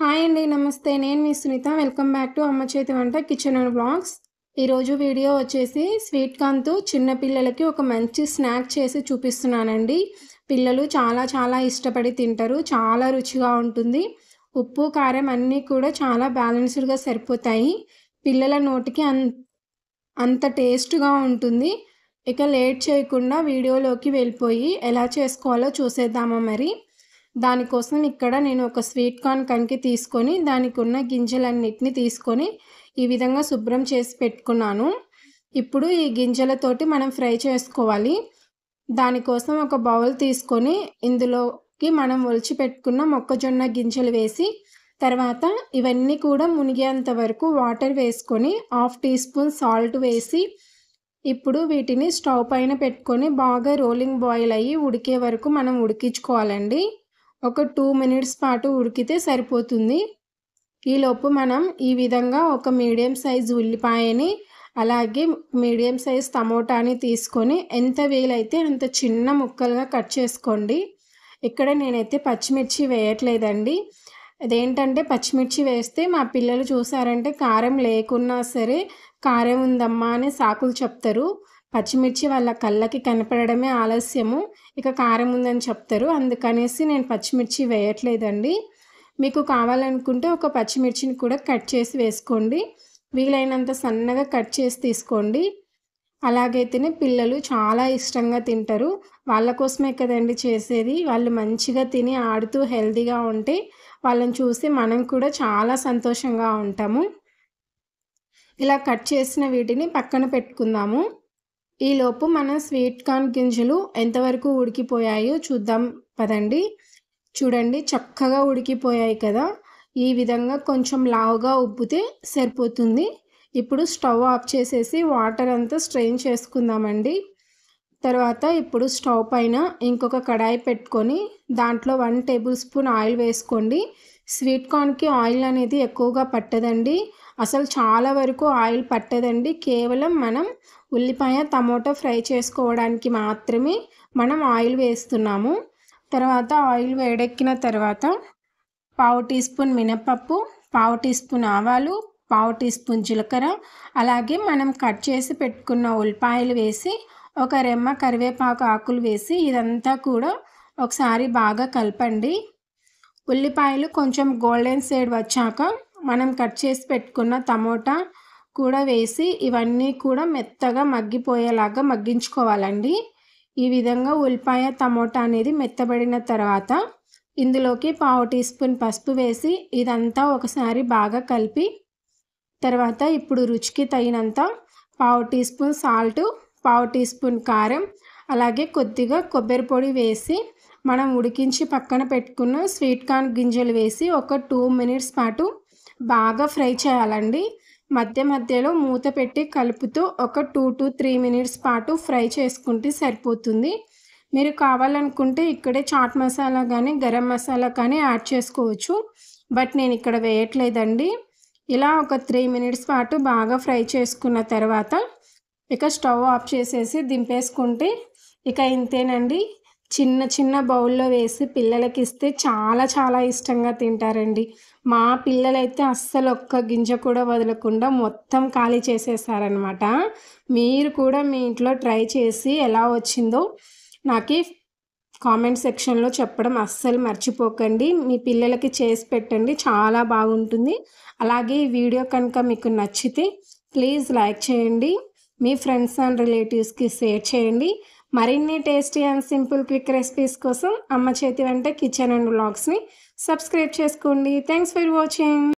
hi అండి నమస్తే నేను మీ Sunitha welcome back to Amma Chethi Vanta kitchen and blogs ఈరోజు వీడియో వచ్చేసి స్వీట్ కాంతు చిన్నపిల్లలకి ఒక మంచి స్నాక్ చేసి చూపిస్తున్నానండి పిల్లలు చాలా చాలా ఇష్టపడి తింటారు చాలా రుచిగా ఉంటుంది ఉప్పు కారం అన్నీ కూడా చాలా బ్యాలెన్స్డ్గా సరిపోతాయి పిల్లల నోటికి అంత టేస్ట్గా ఉంటుంది ఇక లేట్ చేయకుండా వీడియోలోకి వెళ్ళిపోయి ఎలా చేసుకోవాలో చూసేద్దామా మరి దానికోసం ఇక్కడ నేను ఒక స్వీట్ కార్న్ కనికి తీసుకొని దానికి ఉన్న గింజలన్నిటిని తీసుకొని ఈ విధంగా శుభ్రం చేసి పెట్టుకున్నాను ఇప్పుడు ఈ గింజలతోటి మనం ఫ్రై చేసుకోవాలి దానికోసం ఒక బౌల్ తీసుకొని ఇందులోకి మనం ఒలిచి పెట్టుకున్న మొక్కజొన్న గింజలు వేసి తర్వాత ఇవన్నీ కూడా మునిగేంత వరకు వాటర్ వేసుకొని హాఫ్ టీ స్పూన్ సాల్ట్ వేసి ఇప్పుడు వీటిని స్టవ్ పైన పెట్టుకొని బాగా రోలింగ్ బాయిల్ అయ్యి ఉడికే వరకు మనం ఉడికించుకోవాలండి ఒక టూ మినిట్స్ పాటు ఉడికితే సరిపోతుంది ఈలోపు మనం ఈ విధంగా ఒక మీడియం సైజ్ ఉల్లిపాయని అలాగే మీడియం సైజ్ టమోటాని తీసుకొని ఎంత వీలైతే అంత చిన్న ముక్కలుగా కట్ చేసుకోండి ఇక్కడ నేనైతే పచ్చిమిర్చి వేయట్లేదండి అదేంటంటే పచ్చిమిర్చి వేస్తే మా పిల్లలు చూసారంటే కారం లేకున్నా సరే కారం ఉందమ్మా అని సాకులు చెప్తారు పచ్చిమిర్చి వాళ్ళ కళ్ళకి కనపడమే ఆలస్యము ఇక కారం ఉందని చెప్తారు అందుకనేసి నేను పచ్చిమిర్చి వేయట్లేదండి మీకు కావాలనుకుంటే ఒక పచ్చిమిర్చిని కూడా కట్ చేసి వేసుకోండి వీలైనంత సన్నగా కట్ చేసి తీసుకోండి అలాగైతేనే పిల్లలు చాలా ఇష్టంగా తింటారు వాళ్ళ కోసమే కదండి చేసేది వాళ్ళు మంచిగా తిని ఆడుతూ హెల్దీగా ఉంటే వాళ్ళని చూసి మనం కూడా చాలా సంతోషంగా ఉంటాము ఇలా కట్ చేసిన వీటిని పక్కన పెట్టుకుందాము ఈలోపు మన స్వీట్ కార్న్ గింజలు ఎంతవరకు ఉడికిపోయాయో చూద్దాం పదండి చూడండి చక్కగా ఉడికిపోయాయి కదా ఈ విధంగా కొంచెం లావుగా ఉబ్బితే సరిపోతుంది ఇప్పుడు స్టవ్ ఆఫ్ చేసేసి వాటర్ అంతా స్ట్రెయిన్ చేసుకుందామండి తర్వాత ఇప్పుడు స్టవ్ పైన ఇంకొక కడాయి పెట్టుకొని దాంట్లో వన్ టేబుల్ స్పూన్ ఆయిల్ వేసుకోండి స్వీట్ కార్న్కి ఆయిల్ అనేది ఎక్కువగా పట్టదండి అసలు చాలా వరకు ఆయిల్ పట్టదండి కేవలం మనం ఉల్లిపాయ టమోటో ఫ్రై చేసుకోవడానికి మాత్రమే మనం ఆయిల్ వేస్తున్నాము తర్వాత ఆయిల్ వేడెక్కిన తర్వాత పావు టీ స్పూన్ మినపప్పు పావు టీ స్పూన్ ఆవాలు పావు టీ స్పూన్ జీలకర్ర అలాగే మనం కట్ చేసి పెట్టుకున్న ఉల్లిపాయలు వేసి ఒక రెమ్మ కరివేపాకు ఆకులు వేసి ఇదంతా కూడా ఒకసారి బాగా కలపండి ఉల్లిపాయలు కొంచెం గోల్డెన్ షేడ్ వచ్చాక మనం కట్ చేసి పెట్టుకున్న టమోటా కూడా వేసి ఇవన్నీ కూడా మెత్తగా మగ్గిపోయేలాగా మగ్గించుకోవాలండి ఈ విధంగా ఉల్లిపాయ టమోటా అనేది మెత్తబడిన తర్వాత ఇందులోకి పావు టీ స్పూన్ పసుపు వేసి ఇదంతా ఒకసారి బాగా కలిపి తర్వాత ఇప్పుడు రుచికి తగినంత పావు టీ స్పూన్ సాల్ట్ పావు టీ స్పూన్ కారం అలాగే కొద్దిగా కొబ్బరి పొడి వేసి మనం ఉడికించి పక్కన పెట్టుకున్న స్వీట్ కార్న్ గింజలు వేసి ఒక టూ మినిట్స్ పాటు బాగా ఫ్రై చేయాలండి మధ్య మధ్యలో మూత పెట్టి కలుపుతూ ఒక టూ టు త్రీ మినిట్స్ పాటు ఫ్రై చేసుకుంటే సరిపోతుంది మీరు కావాలనుకుంటే ఇక్కడే చాట్ మసాలా కానీ గరం మసాలా కానీ యాడ్ చేసుకోవచ్చు బట్ నేను ఇక్కడ వేయట్లేదండి ఇలా ఒక త్రీ మినిట్స్ పాటు బాగా ఫ్రై చేసుకున్న తర్వాత ఇక స్టవ్ ఆఫ్ చేసేసి దింపేసుకుంటే ఇక ఇంతేనండి చిన్న చిన్న బౌల్లో వేసి పిల్లలకి ఇస్తే చాలా చాలా ఇష్టంగా తింటారండి మా పిల్లలైతే అస్సలు ఒక్క గింజ కూడా వదలకుండా మొత్తం ఖాళీ చేసేసారనమాట మీరు కూడా మీ ఇంట్లో ట్రై చేసి ఎలా వచ్చిందో నాకు కామెంట్ సెక్షన్లో చెప్పడం అస్సలు మర్చిపోకండి మీ పిల్లలకి చేసి పెట్టండి చాలా బాగుంటుంది అలాగే ఈ వీడియో కనుక మీకు నచ్చితే ప్లీజ్ లైక్ చేయండి మీ ఫ్రెండ్స్ అండ్ రిలేటివ్స్కి షేర్ చేయండి మరిన్ని tasty and simple quick recipes కోసం అమ్మ చేతి వెంట కిచెన్ అండ్ వ్లాగ్స్ని సబ్స్క్రైబ్ చేసుకోండి థ్యాంక్స్ ఫర్ వాచింగ్